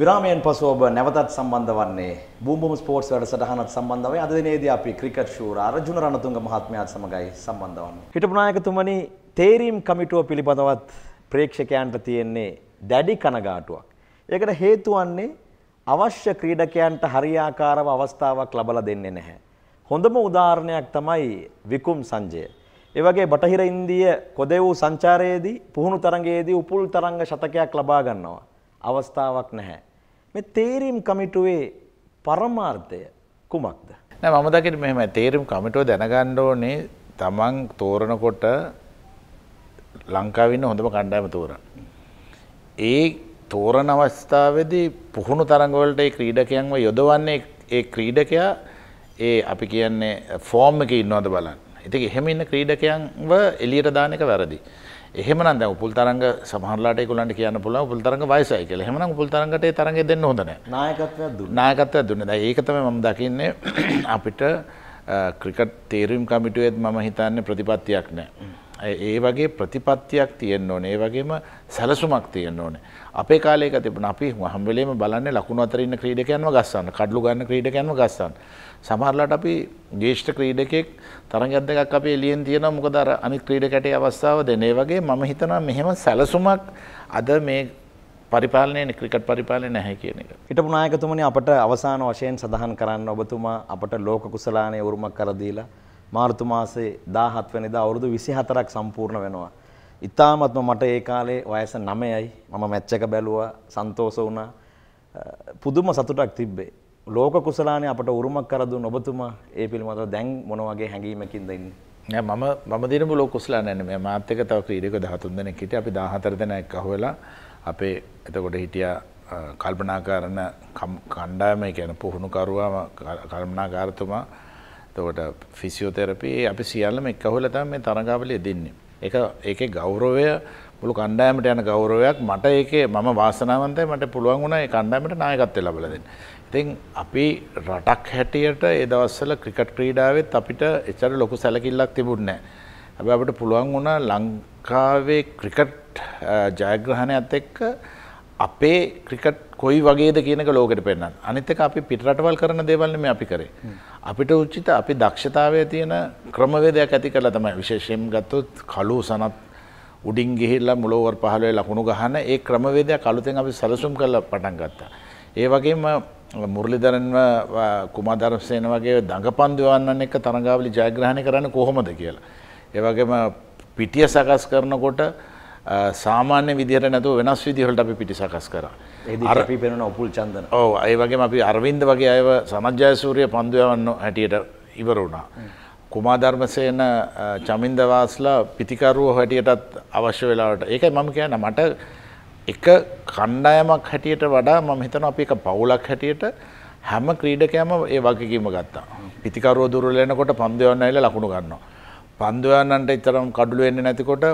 විරාමයෙන් පසු ඔබ නැවතත් සම්බන්ධ වන්නේ බූම්බුම් ස්පෝර්ට්ස් වැඩසටහනත් සම්බන්ධ වෙයි. අද දිනේදී අපි ක්‍රිකට් ශූර අර්ජුන රණතුංග මහත්මයාත් සමගයි සම්බන්ධ වන්නේ. හිටපු නායකතුමනි තේරීම් කමිටුව පිළිබඳවත් ප්‍රේක්ෂකයන්ට තියෙන්නේ දැඩි කනගාටුවක්. ඒකට හේතු වන්නේ අවශ්‍ය ක්‍රීඩකයන්ට හරියාකාරව අවස්ථාවක් ලබලා දෙන්නේ නැහැ. හොඳම උදාහරණයක් තමයි විකුම් සංජය. ඒ වගේ බටහිර ඉන්දිය කොදේ වූ සංචාරයේදී පුහුණු තරඟයේදී උපුල් තරංග ශතකයක් ලබා ගන්නවා. අවස්ථාවක් නැහැ. මේ තේරීම් කමිටුවේ පරමාර්ථය කුමක්ද. නෑ මම දකිට මෙම තේරම් කමිටුව දැනගණ්ඩ ඕනේ තමන් තෝරනකොට ලංකාවන්න හොඳම කණ්ඩායම තෝර. ඒ තෝරන අවස්ථාවදී පුහුණු තරංගවලට ඒ ක්‍රීඩකයන්ව යොදවන්නේ ඒ ක්‍රීඩකයා ඒ අපි කියන්නේ ෆෝර්ම් එක ඉන්නවද බලන්න. ඉතින් එහෙම ඉන්න ක්‍රීඩකයන්ව එලියට දාන එක වැරදි. එහෙමනම් දැන් උපුල් තරංග සමහරලාට ඒගොල්ලන්ට කියන්න පුළුවන් උපුල් තරංග වයසයි කියලා. එහෙමනම් උපුල් තරංගට ඒ තරංගය දෙන්න හොඳ නැහැ. නායකත්වයක් දුන්නේ. නායකත්වයක් දුන්නේ. දැන් ඒක තමයි මම දකින්නේ අපිට ක්‍රිකට් තීරීම් කමිටුවේත් මම හිතන්නේ ප්‍රතිපත්තියක් නැහැ. ඒ වගේ ප්‍රතිපත්තියක් තියෙන්න ඕනේ. ඒ වගේම සැලසුමක් තියෙන්න ඕනේ. අපේ කාලේක තිබුණා අපි හැම වෙලේම බලන්නේ ලකුණු අතර ඉන්න ක්‍රීඩකයන්ව ගස්සන්න, කඩලු ගන්න ක්‍රීඩකයන්ව ගස්සන්න. සමහරලාට අපි ජේෂ්ඨ ක්‍රීඩකෙක් තරඟයක් දෙකක් අපි එළියෙන් තියනවා මොකද අර අනිත් ක්‍රීඩකයටේ අවස්ථාව දෙන්නේ. ඒ වගේ මම හිතනවා මෙහෙම සැලසුමක් අද මේ පරිපාලනය ක්‍රිකට් පාලනය නැහැ කියන එක. හිටපු නායකතුමනි අපට අවසාන වශයෙන් සඳහන් කරන්න ඔබතුමා අපට ලෝක කුසලානේ උරුමක් කරලා දීලා මාර්තු මාසේ 17 වෙනිදා අවුරුදු 24ක් සම්පූර්ණ වෙනවා. ඉතාමත්ම මට ඒ කාලේ වයස 9යි. මම මැච් එක බැලුවා, සන්තෝෂ වුණා. පුදුම සතුටක් තිබ්බේ. ලෝක කුසලානේ අපට උරුමක් කර දුන්න ඔබතුමා ඒ පිළිබඳව දැන් මොන වගේ හැඟීමකින්ද ඉන්නේ? නෑ මම මම දිනපු ලෝක කුසලා නෑ මේ මාත් එක්ක තව ක්‍රීඩක 13 දෙනෙක් හිටියා. අපි 14 දෙනෙක් අහුවෙලා අපේ එතකොට හිටියා කල්පනාකාරන කණ්ඩායම කියන්නේ පුහුණුකරුවා කල්පනාකාරතුමා තවට ෆිසිෝතෙරපී අපි සියල්ලම එක් අහුලතම මේ තරගාවලය දෙන්නේ. එක ඒක ගෞරවය මුළු කණ්ඩෑමට යන ගෞරවයක් මට ඒක මම වාසනාවන්තය මට පුළුවන් වුණ කණ්ඩෑමට නායකත්තය ලබලදෙන්. ඉතින් අපි රටක් හැටියට ඒදවස්සල ක්‍රිකට් ක්‍රීඩාවත් අපිට එචර ලොකු සැලකිල්ලක් තිබුන්නෑ. ඇබ අපට පුළුවන් වුණ ලංකාවේ ක්‍රිකට් ජයග්‍රහණයත් එක්ක අපේ ක්‍රිකට් කොයි වගේද කියනක ලෝකට පෙන්න්න අනිතක අපි පිටරටවල් කරන දේවල්ම අපි කරේ. අපිට උච්චිත අපි දක්ෂතාවය තියෙන ක්‍රමවේදයක් ඇති කරලා තමයි විශේෂයෙන් ගත්තොත් කලු සනත් උඩින් ගිහිල්ලා මුලෝවර් පහලුවේ ලකුණු ගහන ඒ ක්‍රමවේදය කලුතෙන් අපි සැලසුම් කරලා පටන් ගත්තා. ඒ වගේම මුරලිදරන්ව කුමාදරසේන වගේ දඟපන්දුවන්නන් එක තරගාවලි ජයග්‍රහණය කරන්න කොහොමද කියලා. ඒ වගේම පිටිය සකස් කරනකොට සාමාන්‍ය විදිහට නැතුව වෙනස් විදිහට අපි පිටි සකස් කරා. අර අපි පෙනෙන උපුල් චන්දන. ඔව් ඒ වගේම අපි අරවින්ද වගේ අයව සමජ්ජයසූරිය පන්දු යවන්න හැටියට ඉවර වුණා. කුමාධර්මසේන චමින්දවාස්ලා පිතිකරුව හැටියටත් අවශ්‍ය වෙලාවට ඒකයි මම කියන මට එක කණ්ඩායමක් හැටියට වඩා මම හිතන අපි එක පවුලක් හැටියට හැම ක්‍රීඩකෑම ඒ වගකීම ගත්තා. පිතිකරුව දුරලෙනකොට පන්දයවන්න ඇල ලකුණු ගන්නවා. පන්දුවන්නන්ට ඉතරම් කඩුලු වෙන්න නැතිකොට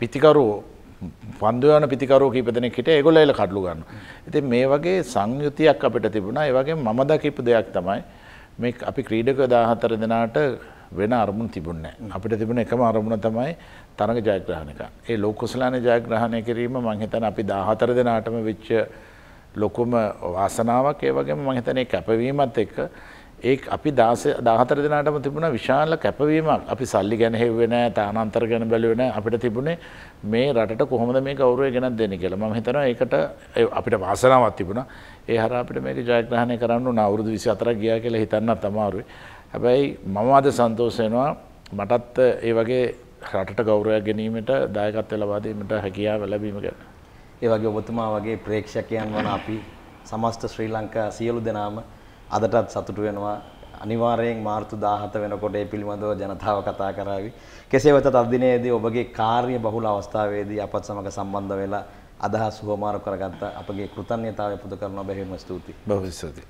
පිතිකරුවෝ පන්දුවන පිතිකරෝ කීප දෙනෙක් හිට ඒගොල්ලෝ එල කඩලු ගන්න. ඉතින් මේ වගේ සංයුතියක් අපිට තිබුණා. ඒ වගේම මම දකිපු දෙයක් තමයි මේ අපි ක්‍රීඩක 14 දෙනාට වෙන අරමුණු තිබුණේ නැහැ. අපිට තිබුණ එකම අරමුණ තමයි තරඟ ජයග්‍රහණක. ඒ ලෝකුසලානේ ජයග්‍රහණය කිරීම මම හිතන්නේ අපි 14 දෙනාටම වෙච්ච ලොකුම වාසනාවක් ඒ වගේම මම හිතන්නේ කැපවීමත් එක්ක ඒ අපි දාහතර දෙනාටම තිබුණ විශාල කැපවීමක් අපි සල්ලි ගැන හෙව්වෙන තානන්තර ගැන බැලුවෙන අපිට තිබුණේ මේ රටට කොහොමද මේ ගෞරවය ගෙනත් දෙන්නේ කියලා මම හිතනවා ඒකට අපිට වාසනාවක් තිබුණා ඒ හරහා අපිට මේක ජයග්‍රහණය කරන්න උන අවුරුදු 24ක් ගියා කියලා හිතන්නත් අමාරුයි හැබැයි මම අද සන්තෝෂ වෙනවා මටත් ඒ වගේ රටට ගෞරවයක් ගැනීමට දායකත්වය ලබා දීමට හැකියාව ලැබීම ගැන ඒ වගේ ඔබතුමා වගේ ප්‍රේක්ෂකයන් වන අපි සමස්ත ශ්‍රී ලංකා සියලු දෙනාම අදටත් සතුටු වෙනවා අනිවාර්යෙන් මාර්තු 17 වෙනකොට ඒ පිළිබඳව ජනතාව කතා කරાવી. කෙසේ වෙතත් අදිනේදී ඔබගේ කාර්ය බහුල අවස්ථාවේදී අපත් සමග සම්බන්ධ වෙලා අදහස් හුවමාරු කරගත්ත අපගේ කෘතඥතාවය පුද කරනවා බැහැම ස්තුතියි. බොහොම ස්තුතියි.